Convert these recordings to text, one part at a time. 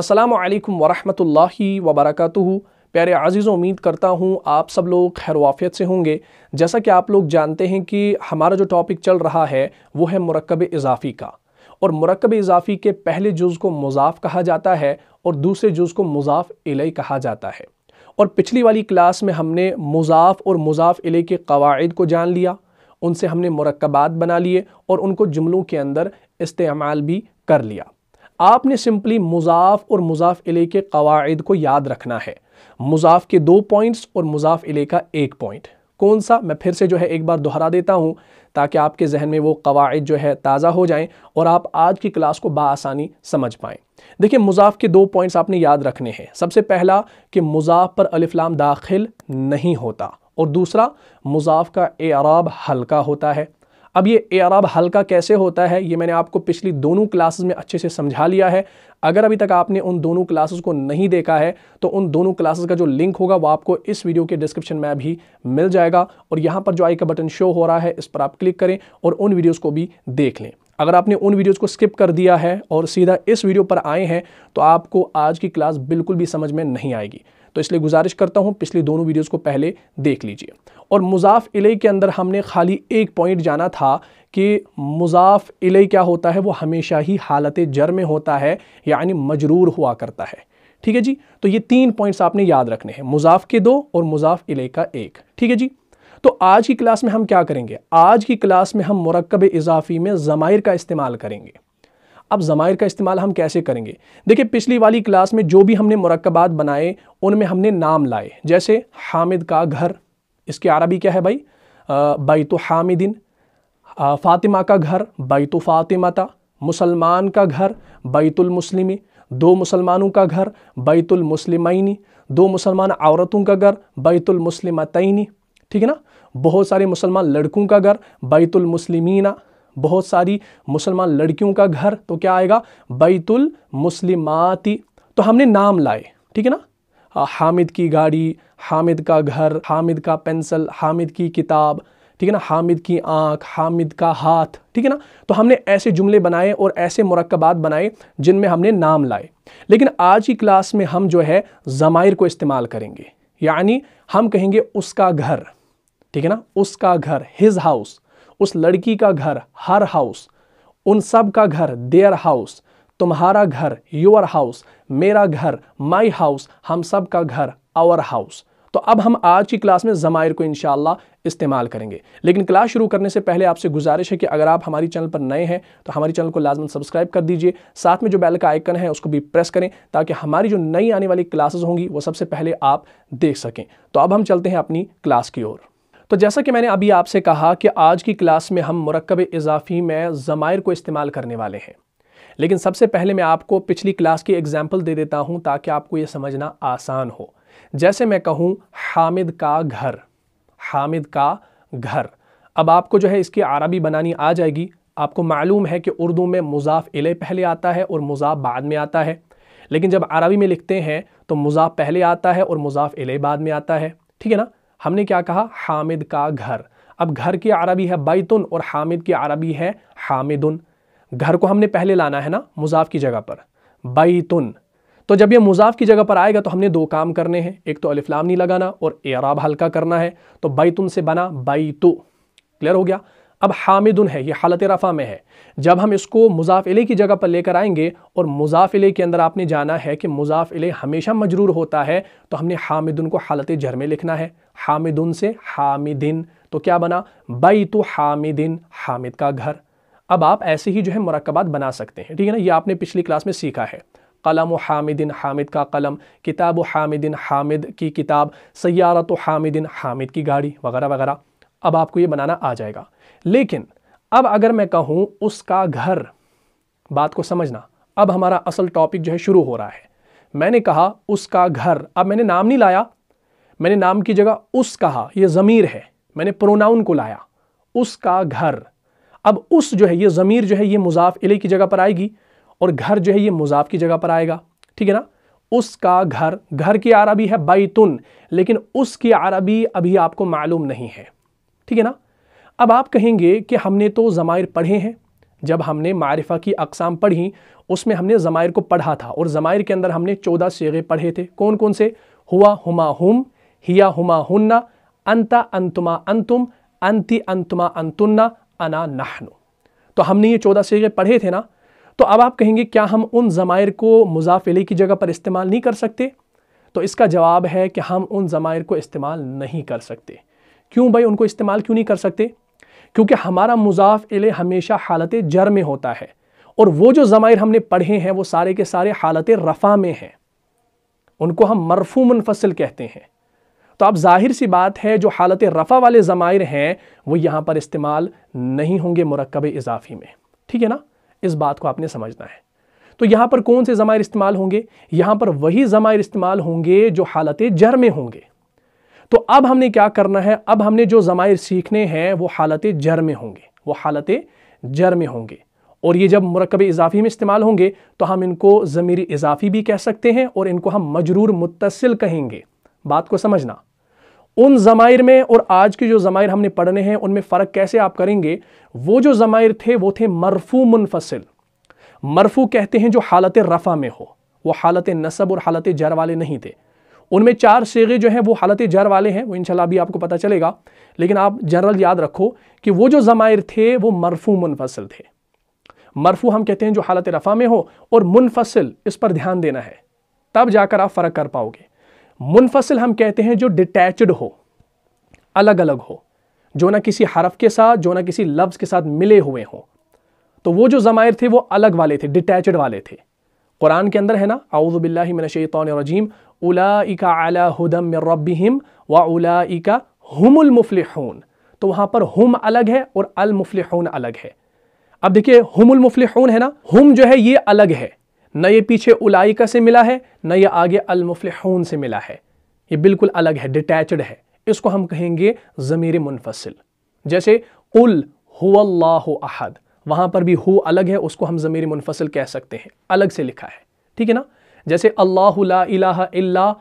अस्सलाम वालेकुम वबरकू प्यारे आज़ीज़ उम्मीद करता हूँ आप सब लोग खैर वाफ़ियत से होंगे जैसा कि आप लोग जानते हैं कि हमारा जो टॉपिक चल रहा है वो है मरकब इजाफ़ी का और मरकब इजाफ़ी के पहले जुज़ को मुजाफ़ कहा जाता है और दूसरे जुज़ को मुजाफ़ इलई कहा जाता है और पिछली वाली क्लास में हमने मुजाफ़ और मुजाफ़ इले के कवायद को जान लिया उनसे हमने मरकबात बना लिए और उनको जुमलों के अंदर इस्तेमाल भी कर लिया आपने सिंपली मुजाफ और मुजाफ इले के कवायद को याद रखना है मुजाफ के दो पॉइंट्स और मुजाफ इले का एक पॉइंट कौन सा मैं फिर से जो है एक बार दोहरा देता हूँ ताकि आपके जहन में वो कवायद जो है ताज़ा हो जाएं और आप आज की क्लास को बसानी समझ पाएँ देखिए मुजाफ के दो पॉइंट्स आपने याद रखने हैं सबसे पहला कि मुजाफ पर अलिफ्लाम दाखिल नहीं होता और दूसरा मुजाफ का एराब हल्का होता है अब ये एराब हल्का कैसे होता है ये मैंने आपको पिछली दोनों क्लासेस में अच्छे से समझा लिया है अगर अभी तक आपने उन दोनों क्लासेस को नहीं देखा है तो उन दोनों क्लासेस का जो लिंक होगा वो आपको इस वीडियो के डिस्क्रिप्शन में भी मिल जाएगा और यहाँ पर जो आई का बटन शो हो रहा है इस पर आप क्लिक करें और उन वीडियोज़ को भी देख लें अगर आपने उन वीडियोज़ को स्किप कर दिया है और सीधा इस वीडियो पर आए हैं तो आपको आज की क्लास बिल्कुल भी समझ में नहीं आएगी तो इसलिए गुजारिश करता हूँ पिछली दोनों वीडियोज़ को पहले देख लीजिए और मुजाफ इले के अंदर हमने खाली एक पॉइंट जाना था कि मुजाफ इले क्या होता है वो हमेशा ही हालत जर में होता है यानी मजरूर हुआ करता है ठीक है जी तो ये तीन पॉइंट्स आपने याद रखने हैं मुजाफ के दो और मुजाफ इले का एक ठीक है जी तो आज की क्लास में हम क्या करेंगे आज की क्लास में हम मरकब इजाफी में ज़मायर का इस्तेमाल करेंगे अब ज़मायर का इस्तेमाल हम कैसे करेंगे देखिए पिछली वाली क्लास में जो भी हमने मरकबात बनाए उनमें हमने नाम लाए जैसे हामिद का घर इसके अरबी क्या है भाई बैत हामिदिन फ़ातिमा का घर बैत फ़ातिमता मुसलमान का घर बैतुलमसलिमी दो मुसलमानों का घर बैतुलमसलिमी दो मुसलमान औरतों का घर बैतुलमुस्लिमतैनी ठीक है ना बहुत सारे मुसलमान लड़कों का घर बैतुलमसलिमीना बहुत सारी मुसलमान लड़कियों का घर तो क्या आएगा बैतुल मुस्लिमाती तो हमने नाम लाए ठीक है ना हामिद की गाड़ी हामिद का घर हामिद का पेंसिल हामिद की किताब ठीक है ना हामिद की आंख हामिद का हाथ ठीक है ना तो हमने ऐसे जुमले बनाए और ऐसे मरकबात बनाए जिनमें हमने नाम लाए लेकिन आज की क्लास में हम जो है ज़मायर को इस्तेमाल करेंगे यानी हम कहेंगे उसका घर ठीक है ना उसका घर हिज हाउस उस लड़की का घर हर हाउस उन सब का घर देयर हाउस तुम्हारा घर योर हाउस मेरा घर माई हाउस हम सब का घर आवर हाउस तो अब हम आज की क्लास में ज़मायर को इन इस्तेमाल करेंगे लेकिन क्लास शुरू करने से पहले आपसे गुजारिश है कि अगर आप हमारी चैनल पर नए हैं तो हमारी चैनल को लाजमन सब्सक्राइब कर दीजिए साथ में जो बेल का आइकन है उसको भी प्रेस करें ताकि हमारी जो नई आने वाली क्लासेस होंगी वो सबसे पहले आप देख सकें तो अब हम चलते हैं अपनी क्लास की ओर तो जैसा कि मैंने अभी आपसे कहा कि आज की क्लास में हम मरकब इजाफ़ी में ज़मायर को इस्तेमाल करने वाले हैं लेकिन सबसे पहले मैं आपको पिछली क्लास की एग्ज़ाम्पल दे देता हूँ ताकि आपको ये समझना आसान हो जैसे मैं कहूँ हामिद का घर हामिद का घर अब आपको जो है इसकी अरबी बनानी आ जाएगी आपको मालूम है कि उर्दू में मुजाफ इले पहले आता है और मुजाफ बाद में आता है लेकिन जब अरबी में लिखते हैं तो मुजाफ पहले आता है और मुजाफ इले बाद में आता है ठीक है ना हमने क्या कहा हामिद का घर अब घर की अरबी है बैतुन और हामिद की अरबी है हामिदुन घर को हमने पहले लाना है ना मुजाफ की जगह पर बैतुन तो जब ये मुजाफ की जगह पर आएगा तो हमने दो काम करने हैं एक तो अलिफ्लाम नहीं लगाना और एराब हल्का करना है तो बैतुन से बना बैतु क्लियर हो गया अब हामिदन है ये हालत रफ़ा में है जब हम इसको मुजाफिले की जगह पर लेकर आएंगे और मुजाफिले के अंदर आपने जाना है कि मुजाफिले हमेशा मजरूर होता है तो हमने हामिदन को हालत जर में लिखना है हामिदन से हामिदिन तो क्या बना बई तो हामिदिन हामिद का घर अब आप ऐसे ही जो है मरकबात बना सकते हैं ठीक है ना ये आपने पिछली क्लास में सीखा है कलम हामिदिन हामिद का कलम किताब हामिदिन हामिद की किताब सयारत हामिदिन हामिद की गाड़ी वगैरह वगैरह अब आपको ये बनाना आ जाएगा लेकिन अब अगर मैं कहूं उसका घर बात को समझना अब हमारा असल टॉपिक जो है शुरू हो रहा है मैंने कहा उसका घर अब मैंने नाम नहीं लाया मैंने नाम की जगह उस कहा यह ज़मीर है मैंने प्रोनाउन को लाया उसका घर अब उस जो है ये ज़मीर जो है ये मुजाफ इले की जगह पर आएगी और घर जो है ये मुजाफ की जगह पर आएगा ठीक है ना उसका घर घर की अरबी है बैतुन लेकिन उसकी अरबी अभी आपको मालूम नहीं है ठीक है ना अब आप कहेंगे कि हमने तो ज़मायर पढ़े हैं जब हमने मारिफा की अकसाम पढ़ी उसमें हमने ज़मायर को पढ़ा था और ज़मायर के अंदर हमने चौदह शेगे पढ़े थे कौन कौन से हुआ हुमा हुम हिया हुमा हुन्ना अंता अंतुमा अंतुम अंति अंतुमा अंतुन्ना अना नहनु तो हमने ये चौदह शेगे पढ़े थे ना तो अब आप कहेंगे क्या हम उन ज़मायर को मुजाफिले की जगह पर इस्तेमाल नहीं कर सकते तो इसका जवाब है कि हम उन ज़मायर को इस्तेमाल नहीं कर सकते क्यों भाई उनको इस्तेमाल क्यों नहीं कर सकते क्योंकि हमारा मुजाफ इले हमेशा हालत जर में होता है और वो जो जमाइर हमने पढ़े हैं वो सारे के सारे हालत रफ़ा में हैं उनको हम मरफू मुनफसल कहते हैं तो अब जाहिर सी बात है जो हालत रफ़ा वाले जमाइर हैं वो यहाँ पर इस्तेमाल नहीं होंगे मरकब इजाफ़ी में ठीक है ना इस बात को आपने समझना है तो यहाँ पर कौन से जमाइर इस्तेमाल होंगे यहाँ पर वही जमाइर इस्तेमाल होंगे जो हालत जर में होंगे तो अब हमने क्या करना है अब हमने जो जमाइर सीखने हैं वो हालत जर में होंगे वो हालत जर में होंगे और ये जब मरकब इजाफ़ी में इस्तेमाल होंगे तो हम इनको ज़मीरी इजाफ़ी भी कह सकते हैं और इनको हम मजरूर मुतसिल कहेंगे बात को समझना उन जमाइर में और आज के जो जमाइर हमने पढ़ने हैं उनमें फ़र्क कैसे आप करेंगे वो जो जमाइर थे वो थे मरफू मुनफसिल मरफू कहते हैं जो हालत रफ़ा में हो वो हालत नसब और हालत जर वाले नहीं थे उनमें चार सेगे जो हैं वो हालत जर वाले हैं वो इनशाला अभी आपको पता चलेगा लेकिन आप जनरल याद रखो कि वो जो ज़मायर थे वो मरफू मुनफसल थे मरफू हम कहते हैं जो हालत रफ़ा में हो और मुनफसल इस पर ध्यान देना है तब जाकर आप फ़र्क कर पाओगे मुनफसल हम कहते हैं जो डिटैचड हो अलग अलग हो जो ना किसी हरफ के साथ जो ना किसी लफ्ज़ के साथ मिले हुए हों तो वो जो ज़मायर थे वो अलग वाले थे डिटैचड वाले थे कुरान के अंदर है ना आउज़बिल्लिमिनशैतरजीम उला इका अला हुदम रब्बिम व उला इका तो वहाँ पर हम अलग है और अल अलग है अब देखिए हमल है ना हम जो है ये अलग है न ये पीछे उलाइका से मिला है न ये आगे अल से मिला है ये बिल्कुल अलग है डिटैचड है इसको हम कहेंगे ज़मीर मुनफसल जैसे उल हुल्लाह वहाँ पर भी हु अलग है उसको हम ज़मीर मुनफसल कह सकते हैं अलग से लिखा है ठीक है ना जैसे अल्लाह अल्लाम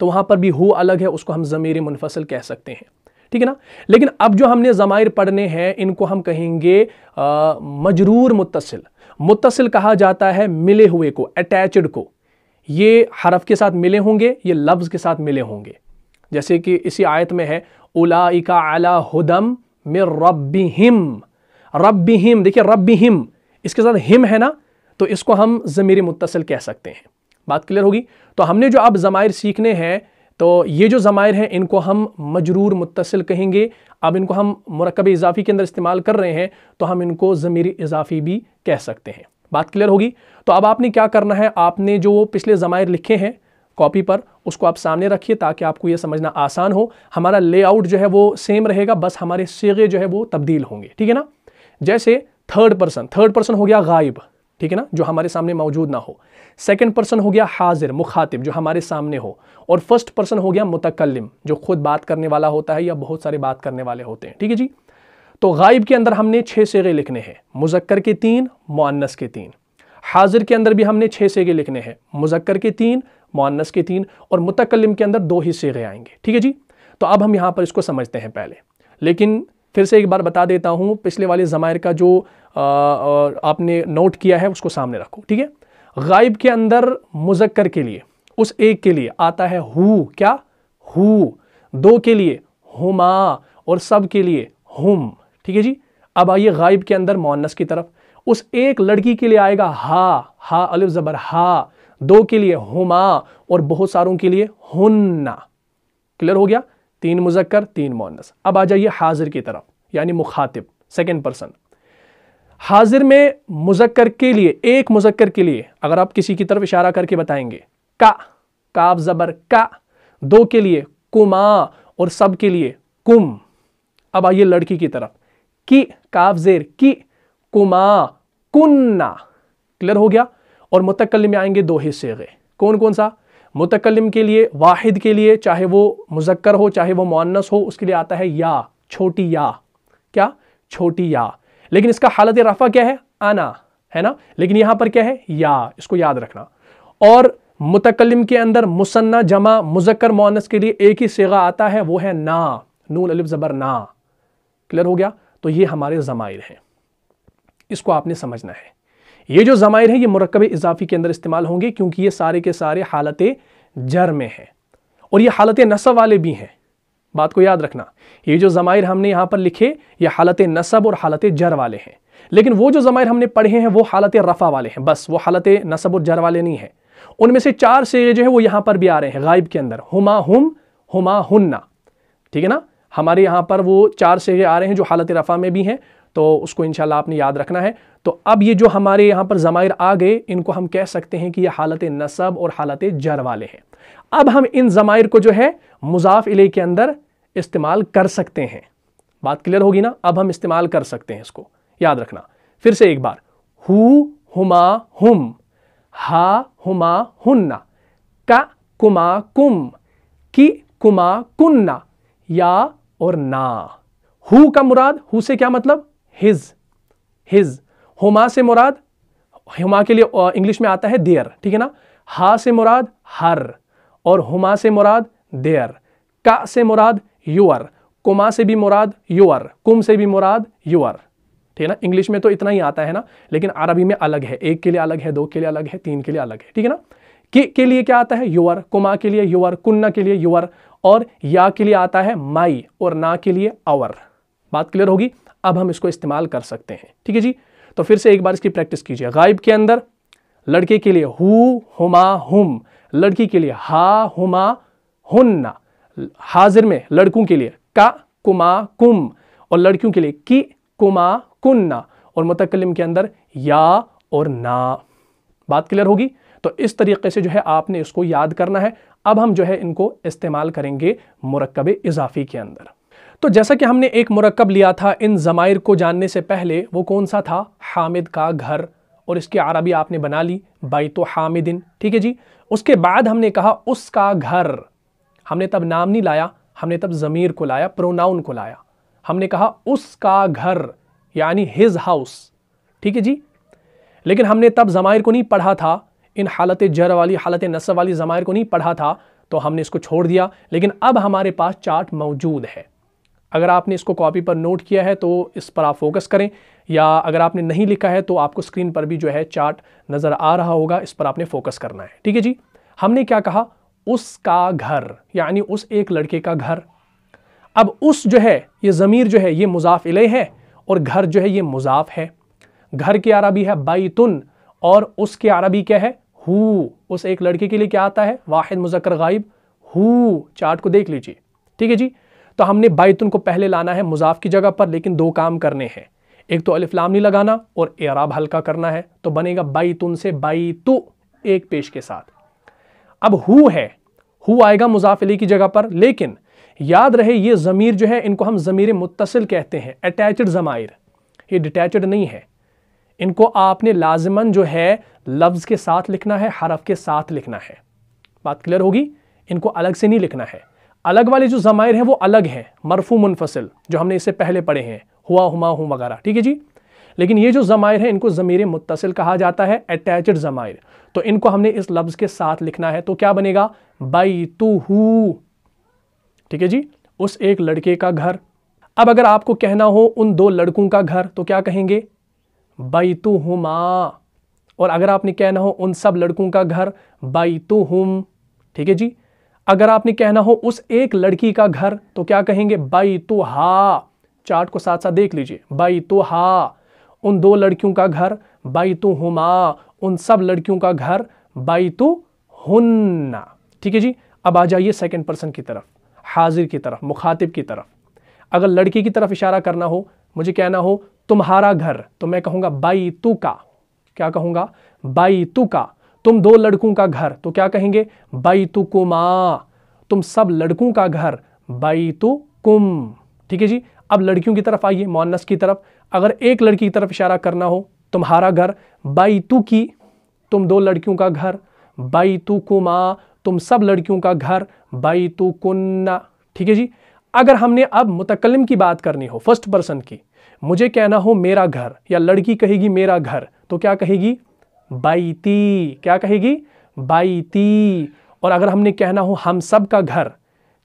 तो वहां पर भी हु अलग है उसको हम ज़मीर मुनफसल कह सकते हैं ठीक है ना लेकिन अब जो हमने जमाइर पढ़ने हैं इनको हम कहेंगे आ, मजरूर मुतसिल मुतसिल कहा जाता है मिले हुए को अटैचड को ये हरफ के साथ मिले होंगे ये लफ्ज़ के साथ मिले होंगे जैसे कि इसी आयत में है उलाइका अला हदम में रब्बी हिम हिम देखिए रब्बी हिम इसके साथ हिम है ना तो इसको हम ज़मीर मुतसल कह सकते हैं बात क्लियर होगी तो हमने जो अब ज़मायर सीखने हैं तो ये जो ज़मायर हैं इनको हम मजरूर मुतसल कहेंगे अब इनको हम मरकब इजाफ़ी के अंदर इस्तेमाल कर रहे हैं तो हम इनको ज़मीर इजाफ़ी भी कह सकते हैं बात क्लियर होगी तो अब आपने क्या करना है आपने जो पिछले ज़मायर लिखे हैं कॉपी पर उसको आप सामने रखिए ताकि आपको ये समझना आसान हो हमारा लेआउट जो है वो सेम रहेगा बस हमारे सीगे जो है वो तब्दील होंगे ठीक है ना जैसे थर्ड पर्सन थर्ड पर्सन हो गया गायब ठीक है ना जो हमारे सामने मौजूद ना हो सेकेंड पर्सन हो गया हाजिर मुखातिब जो हमारे सामने हो और फर्स्ट पर्सन हो गया मुतकलम जो खुद बात करने वाला होता है या बहुत सारे बात करने वाले होते हैं ठीक है जी तो गाइब के अंदर हमने छः सेगे लिखने हैं मुजक्कर के तीन मुनस के तीन हाजिर के अंदर भी हमने छः सेगे लिखने हैं मुजक्कर के तीन मुनस के तीन और मुतकलम के अंदर दो ही सेगे आएंगे ठीक है जी तो अब हम यहाँ पर इसको समझते हैं पहले लेकिन फिर से एक बार बता देता हूँ पिछले वाले ज़मायर का जो और आपने नोट किया है उसको सामने रखो ठीक है गायब के अंदर मुजक्कर के लिए उस एक के लिए आता है हु क्या हु दो के लिए हुमा और सब के लिए हुम ठीक है जी अब आइए गायब के अंदर मोनस की तरफ उस एक लड़की के लिए आएगा हा हा अल ज़बर हा दो के लिए हुमा और बहुत सारों के लिए हुन्ना क्लियर हो गया तीन मुजक्कर तीन मोनस अब आ जाइए हाजिर की तरफ यानी मुखातिब सेकेंड पर्सन हाजिर में मुजक्कर के लिए एक मुजक्कर के लिए अगर आप किसी की तरफ इशारा करके बताएंगे का काब जबर का दो के लिए कुमा और सब के लिए कुम अब आइए लड़की की तरफ की काब जेर की कुमा कुन्ना क्लियर हो गया और मुतकलम में आएंगे दो हिस्से गए कौन कौन सा मुतकलम के लिए वाहिद के लिए चाहे वो मुजक्कर हो चाहे वो मुन्नस हो उसके लिए आता है या छोटी या क्या छोटी या लेकिन इसका हालत रफा क्या है आना है ना लेकिन यहां पर क्या है या इसको याद रखना और मुतकलम के अंदर मुसन्ना जमा मुजक्कर मोनस के लिए एक ही सेगा आता है वो है ना नून अलिफ ज़बर ना क्लियर हो गया तो ये हमारे जमाइर हैं इसको आपने समझना है ये जो जमाइर हैं ये मरकब इजाफी के अंदर इस्तेमाल होंगे क्योंकि ये सारे के सारे हालत जर में हैं और ये हालत नसब वाले भी हैं बात को याद रखना ये जो जमाइर हमने यहाँ पर लिखे ये हालत नसब और हालत जर वाले हैं लेकिन वो जो जमाइर हमने पढ़े हैं वो हालत रफ़ा वाले हैं बस वो हालत नसब और जर वाले नहीं है उनमें से चार से जो है वो यहाँ पर भी आ रहे हैं गायब के अंदर हुमा हम हुमा हुन्ना ठीक है ना हमारे यहाँ पर वो चार से आ रहे हैं जो हालत रफ़ा में भी हैं तो उसको इनशाला आपने याद रखना है तो अब ये जो हमारे यहाँ पर जमाइर आ गए इनको हम कह सकते हैं कि ये हालत नसब और हालत जर वाले हैं अब हम इन जमाइर को जो है मुजाफ इले के अंदर इस्तेमाल कर सकते हैं बात क्लियर होगी ना अब हम इस्तेमाल कर सकते हैं इसको याद रखना फिर से एक बार हु हुमा हुम हा हुमा हुन्ना का कुमा कुम की कुमा कुन्ना या और ना हु का मुराद हु से क्या मतलब हिज हिज हुमा से मुराद हुमा के लिए इंग्लिश में आता है देयर ठीक है ना हा से मुराद हर और हुमा से मुराद देयर का से मुराद यूअर कुमा से भी मुराद यूअर कुम से भी मुराद यूअर ठीक है ना इंग्लिश में तो इतना ही आता है ना लेकिन अरबी में अलग है एक के लिए अलग है दो के लिए अलग है तीन के लिए अलग है ठीक है ना के के लिए क्या आता है युवर कुमा के लिए युवर कुन्ना के लिए युवर और या के लिए आता है माई और ना के लिए अवर बात क्लियर होगी अब हम इसको इस्तेमाल कर सकते हैं ठीक है जी तो फिर से एक बार इसकी प्रैक्टिस कीजिए गायब के अंदर लड़के के लिए हु हुमा हुम लड़की के लिए हा हुमा हुन्ना हाजिर में लड़कों के लिए का कुमा कुम और लड़कियों के लिए की कुमा कुन्ना और मतकलम के अंदर या और ना बात क्लियर होगी तो इस तरीके से जो है आपने इसको याद करना है अब हम जो है इनको इस्तेमाल करेंगे मुरकब इजाफी के अंदर तो जैसा कि हमने एक मुरकब लिया था इन जमाइर को जानने से पहले वो कौन सा था हामिद का घर और इसकी अरबी आपने बना ली बाई तो हामिदिन ठीक है जी उसके बाद हमने कहा उसका घर हमने तब नाम नहीं लाया हमने तब ज़मीर को लाया प्रोनाउन को लाया हमने कहा उसका घर यानी हिज हाउस ठीक है जी लेकिन हमने तब ज़मायर को नहीं पढ़ा था इन हालत जर वाली हालत नसर वाली ज़मायर को नहीं पढ़ा था तो हमने इसको छोड़ दिया लेकिन अब हमारे पास चार्ट मौजूद है अगर आपने इसको कॉपी पर नोट किया है तो इस पर आप फोकस करें या अगर आपने नहीं लिखा है तो आपको स्क्रीन पर भी जो है चार्ट नज़र आ रहा होगा इस पर आपने फोकस करना है ठीक है जी हमने क्या कहा उसका घर यानी उस एक लड़के का घर अब उस जो है ये ज़मीर जो है ये मुजाफ इले है और घर जो है ये मुजाफ है घर की अरबी है बैतुन और उसके अरबी क्या है हु उस एक लड़के के लिए क्या आता है वाहिद मुजक्र गाइब हु चार्ट को देख लीजिए ठीक है जी तो हमने बायतुन को पहले लाना है मुजाफ की जगह पर लेकिन दो काम करने हैं एक तो अलिफ्लाम नहीं लगाना और एराब हल्का करना है तो बनेगा बाईतुन से बाईतु एक पेश के साथ अब हु है हु आएगा मुजाफिली की जगह पर लेकिन याद रहे ये ज़मीर जो है इनको हम ज़मीर मुतसिल कहते हैं अटैचड ज़मायर ये डिटैचड नहीं है इनको आपने लाजमन जो है लफ्ज़ के साथ लिखना है हरफ के साथ लिखना है बात क्लियर होगी इनको अलग से नहीं लिखना है अलग वाले जो ज़मायर हैं वो अलग हैं मरफू मुनफसल जो हमने इससे पहले पढ़े हैं हुआ हुमा हूँ वगैरह ठीक है जी लेकिन ये जो ज़मायर हैं इनको ज़मीर मुतसिल कहा जाता है अटैचड ज़मायर तो इनको हमने इस लफ्ज़ के साथ लिखना है तो क्या बनेगा बाई तू ठीक है जी उस एक लड़के का घर अब अगर आपको कहना हो उन दो लड़कों का घर तो क्या कहेंगे बैतु हुमा और अगर आपने कहना हो उन सब लड़कों का घर बैतु हम ठीक है जी अगर आपने कहना हो उस एक लड़की का घर तो क्या कहेंगे बाई तो हा चार्ट को साथ साथ देख लीजिए बाई तो हा उन दो लड़कियों का घर बाई तो हुमा उन सब लड़कियों का घर बाई तो हुन्ना ठीक है जी अब आ जाइए सेकेंड पर्सन की तरफ हाजिर की तरफ मुखातिब की तरफ अगर लड़की की तरफ इशारा करना हो मुझे कहना हो तुम्हारा घर तो मैं कहूँगा बाई तू का क्या कहूँगा बाई तू का तुम दो लड़कों का घर तो क्या कहेंगे बैतु कुमा तुम सब लड़कों का घर तु कुम ठीक है जी अब लड़कियों की तरफ आइए मोनस की तरफ अगर एक लड़की की तरफ इशारा करना हो तुम्हारा घर तु की तुम दो लड़कियों का घर तु कुमा तुम सब लड़कियों का घर तु कुन्ना ठीक है जी अगर हमने अब मुतकलम की बात करनी हो फर्स्ट पर्सन की मुझे कहना हो मेरा घर या लड़की कहेगी मेरा घर तो क्या कहेगी बाईती क्या कहेगी बाईती और अगर हमने कहना हो हम सब का घर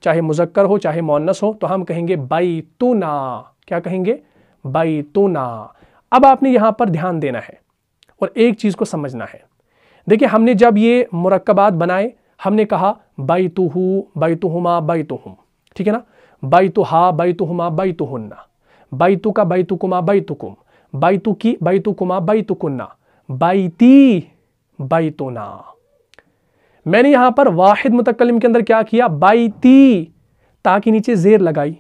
चाहे मुजक्कर हो चाहे मोनस हो तो हम कहेंगे बैतूना क्या कहेंगे बैतूना अब आपने यहां पर ध्यान देना है और एक चीज़ को समझना है देखिए हमने जब ये मुरकबात बनाए हमने कहा बैतुहू बैतुहुमा बैतुहुम ठीक है ना बैतुहा बैतुहुमा बैतुहुन्ना बैतु का बैतुकुमा बैतुकुम बाई बैतुकुमा कुन्ना बाईती बाईतोना मैंने यहां पर वाहिद मुतकलम के अंदर क्या किया बाईती ताकि नीचे जेर लगाई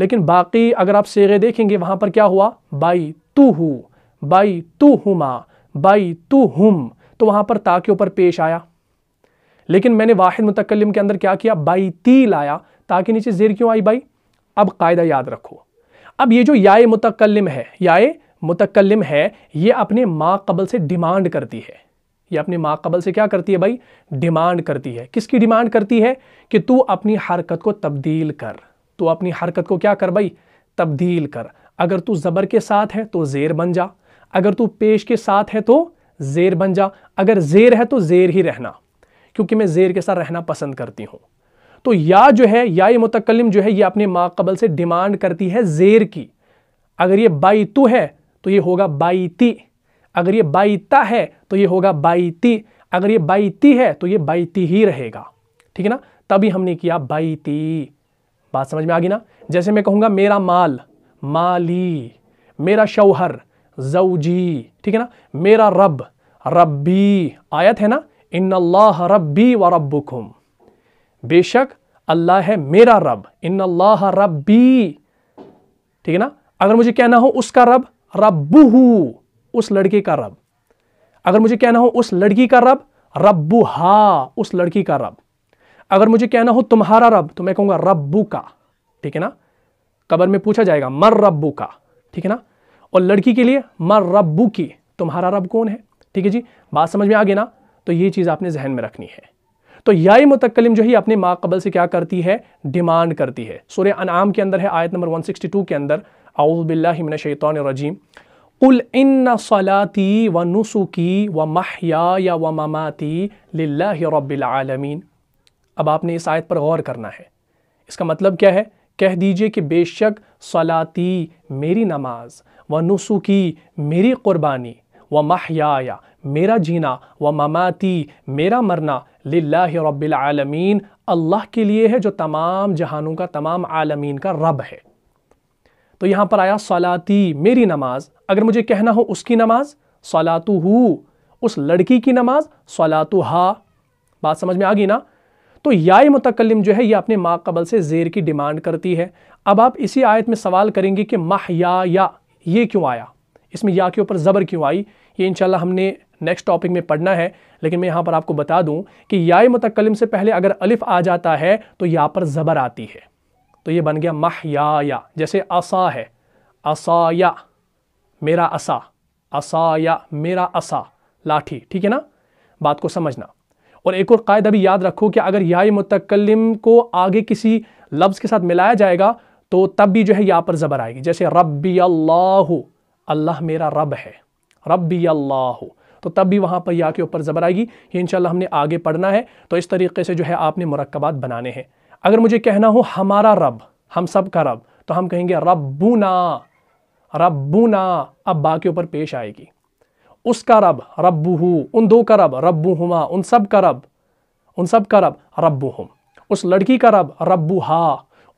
लेकिन बाकी अगर आप शेरे देखेंगे वहां पर क्या हुआ बाई तू हु बाई तू हुमा बाई तू हुम तो वहां पर ता के ऊपर पेश आया लेकिन मैंने वाहिद मुतकलम के अंदर क्या किया बाई ती लाया ता के नीचे जेर क्यों आई बाई अब कायदा याद रखो अब ये जो याए मुतकलम है याए मुतकलम है ये अपने माँ कबल से डिमांड करती है ये अपने माँ कबल से क्या करती है भाई डिमांड करती है किसकी डिमांड करती है कि तू अपनी हरकत को तब्दील कर तू अपनी हरकत को क्या कर भाई तब्दील कर अगर तू ज़बर के साथ है तो ज़ेर बन जा अगर तू पेश के साथ है तो ज़ेर बन जा अगर ज़ेर है तो ज़ेर ही रहना क्योंकि मैं ज़ेर के साथ रहना पसंद करती हूँ तो या जो है या ये मुतकलम जो है ये अपने माँ कबल से डिमांड करती है ज़ेर की अगर ये बाई तू है तो ये होगा बाईती अगर ये बाईता है तो ये होगा बाईती अगर ये बाईती है तो ये बाईती ही रहेगा ठीक है ना तभी हमने किया बाईती बात समझ में आ गई ना जैसे मैं कहूँगा मेरा माल माली मेरा शौहर जऊजी ठीक है ना मेरा रब रब्बी आयत है ना इन अल्लाह रब्बी व रब्बुकुम बेशक अल्लाह है मेरा रब इन अल्लाह रब्बी ठीक है ना अगर मुझे कहना हो उसका रब रब्बू उस लड़के का रब अगर मुझे कहना हो उस लड़की का रब रब्बू हा उस लड़की का रब अगर मुझे कहना हो तुम्हारा रब तो मैं कहूंगा रब्बू का ठीक है ना कबर में पूछा जाएगा मर रब्बू का ठीक है ना और लड़की के लिए मर रब्बू की तुम्हारा रब कौन है ठीक है जी बात समझ में आ गई ना तो ये चीज़ आपने जहन में रखनी है तो याई मुतकलम जो है अपने माँ कबल से क्या करती है डिमांड करती है सूर्य अनाम के अंदर है आयत नंबर 162 के अंदर आउज़बिल्लिमिनशैतरजीम उल इन सलाती व नुसुकी व महया या व ममाती लाला अब आपने इस आयत पर गौर करना है इसका मतलब क्या है कह दीजिए कि बेशक सलाती मेरी नमाज व नुसुकी मेरी क़ुरबानी व माहिया मेरा जीना व ममाती मेरा मरना लाला अल्लाह के लिए है जो तमाम जहानों का तमाम आलमीन का रब है तो यहाँ पर आया सलाती मेरी नमाज अगर मुझे कहना हो उसकी नमाज सलातु हु उस लड़की की नमाज सलातु हा बात समझ में आ गई ना तो या मुतकलम जो है ये अपने माँ कबल से जेर की डिमांड करती है अब आप इसी आयत में सवाल करेंगे कि माह या, या ये क्यों आया इसमें या के ऊपर ज़बर क्यों आई ये इन हमने नेक्स्ट टॉपिक में पढ़ना है लेकिन मैं यहाँ पर आपको बता दूँ कि या मुतकलम से पहले अगर अलिफ आ जाता है तो यहाँ पर ज़बर आती है तो ये बन गया महयाया जैसे असा है असाया मेरा असा असाया मेरा असा लाठी ठीक है ना बात को समझना और एक और कायदा भी याद रखो कि अगर याई मुतकलम को आगे किसी लफ्ज़ के साथ मिलाया जाएगा तो तब भी जो है यहाँ पर ज़बर आएगी जैसे रबी अल्लाह अल्लाह मेरा रब है रबी अल्लाह तो तब भी वहाँ पर या के ऊपर ज़बर आएगी ये इन हमने आगे पढ़ना है तो इस तरीके से जो है आपने मरकबात बनाने हैं अगर मुझे कहना हो हमारा रब हम सब का रब तो हम कहेंगे रब्बूना ना अब बा के ऊपर पेश आएगी उसका रब रब्बू उन दो का रब रब्बू हुमा उन सब का रब उन सब का रब रब्बू हम उस लड़की का रब रब्बू हा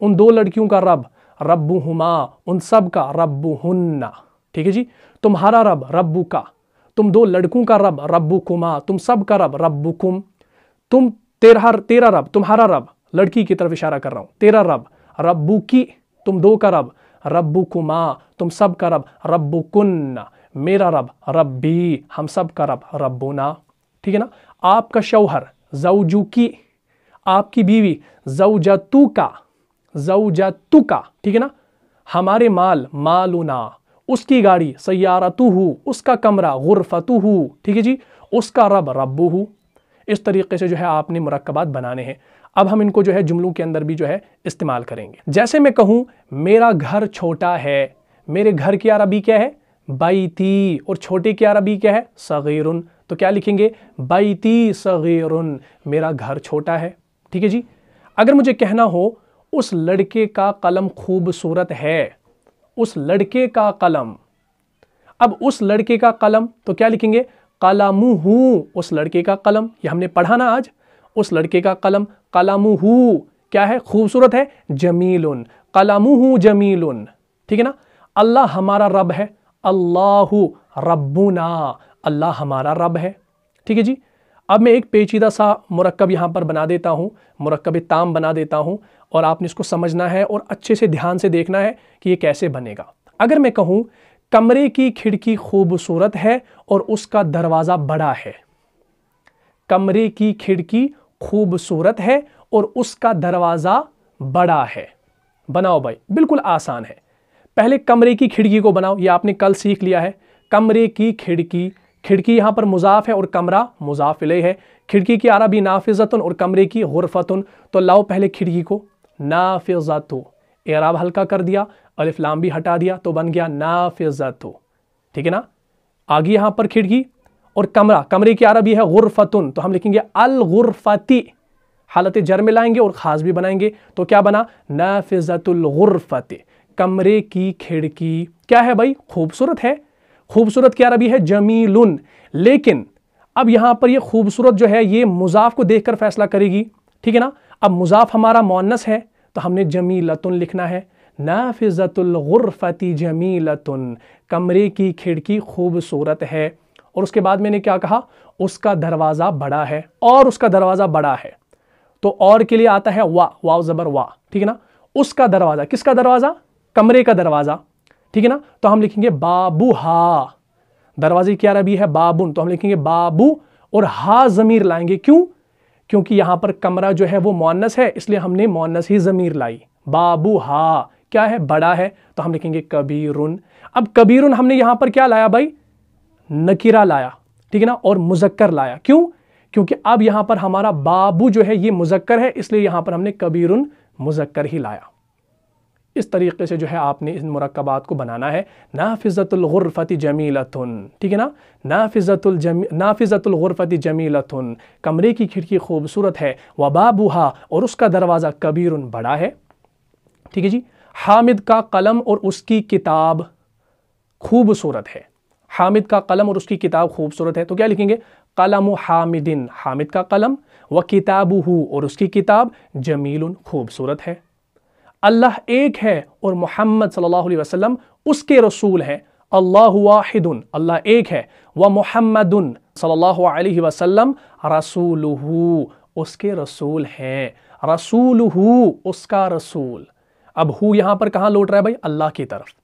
उन दो लड़कियों का रब रब्बू हुमा उन सब का रब्बू हन्ना ठीक है जी तुम्हारा रब रब्बू का तुम दो लड़कों का रब रब्बू कुमा तुम सब का रब रब्बू कुम तुम तेरा तेरा रब तुम्हारा रब लड़की की तरफ इशारा कर रहा हूं तेरा रब रब्बू की तुम दो का रब रब्बू कुमा तुम सब का रब रब्बू कुन्ना मेरा रब रब्बी हम सब का रब रब्बुना ठीक है ना आपका शौहर जऊजू की आपकी बीवी जऊजतू का जऊजतू का ठीक है ना हमारे माल मालुना उसकी गाड़ी सयारतू हु उसका कमरा गुरफतू हु ठीक है जी उसका रब रब्बू हु इस तरीके से जो है आपने मरकबात बनाने हैं अब हम इनको जो है जुमलों के अंदर भी जो है इस्तेमाल करेंगे जैसे मैं कहूँ मेरा घर छोटा है मेरे घर की अरबी क्या है बैती और छोटे की अरबी क्या है सगैर तो क्या लिखेंगे बैती सगैर मेरा घर छोटा है ठीक है जी अगर मुझे कहना हो उस लड़के का कलम खूबसूरत है उस लड़के का कलम अब उस लड़के का कलम तो क्या लिखेंगे कलमू हूँ उस लड़के का कलम ये हमने पढ़ा ना आज उस लड़के का कलम कलमहू क्या है खूबसूरत है जमील उन कलमहू जमील उन ठीक है ना अल्लाह हमारा रब है अल्लाह रबुना अल्लाह हमारा रब है ठीक है जी अब मैं एक पेचीदा सा मरकब यहाँ पर बना देता हूँ मुरक्कब ताम बना देता हूँ और आपने इसको समझना है और अच्छे से ध्यान से देखना है कि ये कैसे बनेगा अगर मैं कहूँ कमरे की खिड़की खूबसूरत है और उसका दरवाज़ा बड़ा है कमरे की खिड़की खूबसूरत है और उसका दरवाज़ा बड़ा है बनाओ भाई बिल्कुल आसान है पहले कमरे की खिड़की को बनाओ ये आपने कल सीख लिया है कमरे की खिड़की खिड़की यहाँ पर मुजाफ है और कमरा मुजाफिले है खिड़की की अरबी नाफिजतन और कमरे की गुरफतन तो लाओ पहले खिड़की को हो एराब हल्का कर दिया अलिफ्लाम भी हटा दिया तो बन गया हो ठीक है ना आगे यहाँ पर खिड़की और कमरा कमरे की अरबी है गुरफतुन तो हम लिखेंगे अल गुरफती हालत जर में लाएंगे और ख़ास भी बनाएंगे तो क्या बना नाफिज़तुलगुरफत कमरे की खिड़की क्या है भाई खूबसूरत है खूबसूरत क्या अरबी है जमीलुन लेकिन अब यहाँ पर ये खूबसूरत जो है ये मुजाफ को देखकर फैसला करेगी ठीक है ना अब मुजाफ हमारा मोनस है तो हमने जमीलतुन लिखना है नाफिज़तुलगुरफती जमीलतुन कमरे की खिड़की खूबसूरत है और उसके बाद मैंने क्या कहा उसका दरवाज़ा बड़ा है और उसका दरवाज़ा बड़ा है तो और के लिए आता है वाह वाह ज़बर वाह ठीक है ना उसका दरवाज़ा किसका दरवाज़ा कमरे का दरवाज़ा ठीक है ना तो हम लिखेंगे बाबू हा दरवाजे की अरबी है बाबुन तो हम लिखेंगे बाबू और हा ज़मीर लाएंगे क्यों क्योंकि यहां पर कमरा जो है वो मोनस है इसलिए हमने मोनस ही ज़मीर लाई बाबू हा क्या है बड़ा है तो हम लिखेंगे कबीरुन अब कबीरुन हमने यहां पर क्या लाया भाई नकीरा लाया ठीक है ना और मुजक्कर लाया क्यों क्योंकि अब यहाँ पर हमारा बाबू जो है ये मुजक्कर है इसलिए यहाँ पर हमने कबीरुन मुजक्कर ही लाया इस तरीके से जो है आपने इन मरकबात को बनाना है नाफिज़तुलगरफ़ती जमीलतुन ठीक है ना नाफिज़तुलजमी नाफिज़तुलगरफ़ती जमीलतुन कमरे की खिड़की खूबसूरत है वबाबूहा और उसका दरवाज़ा कबीर बड़ा है ठीक है जी हामिद का कलम और उसकी किताब खूबसूरत है हामिद का कलम और उसकी किताब खूबसूरत है तो क्या लिखेंगे कलम हामिदिन हामिद का कलम व किताबू और उसकी किताब जमील खूबसूरत है अल्लाह एक है और मोहम्मद सल्लल्लाहु अलैहि वसल्लम उसके रसूल हैं अल्लाह वाहिदुन अल्लाह एक है व मोहम्मदुन सल्लल्लाहु अलैहि वसल्लम रसूल उसके रसूल हैं रसूल उसका रसूल अब हु यहाँ पर कहाँ लौट रहा है भाई अल्लाह की तरफ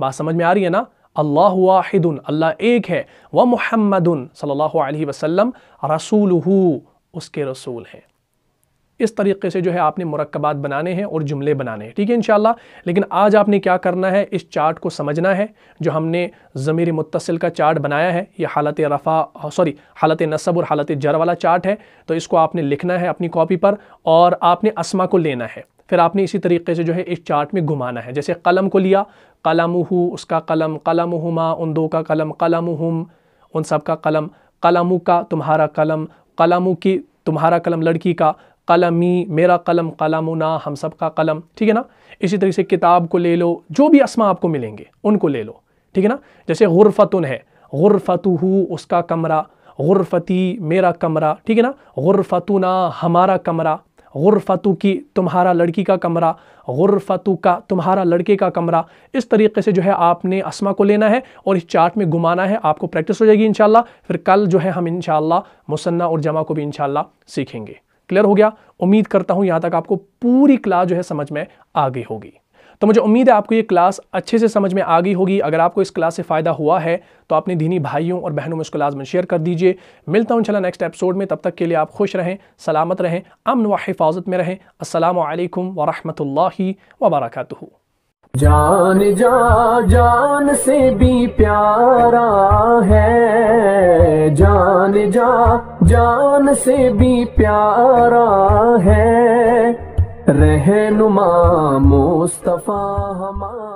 बात समझ में आ रही है ना अल्लाह वाहिद अल्लाह एक है व मोहम्मद सल्लल्लाहु अलैहि वसल्लम रसूल उसके रसूल हैं इस तरीके से जो है आपने मुरकबात बनाने हैं और जुमले बनाने हैं ठीक है इन लेकिन आज आपने क्या करना है इस चार्ट को समझना है जो हमने ज़मीर मुतसिल का चार्ट बनाया है यह हालत रफ़ा सॉरी हालत नसब और हालत जर वाला चार्ट है तो इसको आपने लिखना है अपनी कॉपी पर और आपने असमा को लेना है फिर आपने इसी तरीके से जो है इस चार्ट में घुमाना है जैसे कलम को लिया कलम हु उसका कलम कलम हुमा उन दो का कलम कलम हुम उन सब का कलम कलम का तुम्हारा कलम कलम की तुम्हारा कलम लड़की का कलमी मेरा कलम ना हम सब का कलम ठीक है ना इसी तरीके से किताब को ले लो जो भी असमा आपको मिलेंगे उनको ले लो ठीक है ना जैसे गुरफतुन है गुरफतु उसका कमरा गुरफती मेरा कमरा ठीक है ना गुरफतुना हमारा कमरा गुरफतु की तुम्हारा लड़की का कमरा गुरफतु का तुम्हारा लड़के का कमरा इस तरीके से जो है आपने असमा को लेना है और इस चार्ट में घुमाना है आपको प्रैक्टिस हो जाएगी इनशाला फिर कल जो है हम इनशाला मुसन्ना और जमा को भी इन सीखेंगे क्लियर हो गया उम्मीद करता हूं यहां तक आपको पूरी क्लास जो है समझ में आ गई होगी तो मुझे उम्मीद है आपको ये क्लास अच्छे से समझ में आ गई होगी अगर आपको इस क्लास से फ़ायदा हुआ है तो अपने धीनी भाइयों और बहनों में क्लास में शेयर कर दीजिए मिलता हूँ चला नेक्स्ट एपिसोड में तब तक के लिए आप खुश रहें सलामत रहें अमन व हिफाजत में रहें असलकम वरहमल वबरकू जान जा जान से भी प्यारा है जान जा जान से भी प्यारा है रहनुमा मुस्तफ़ा हमारा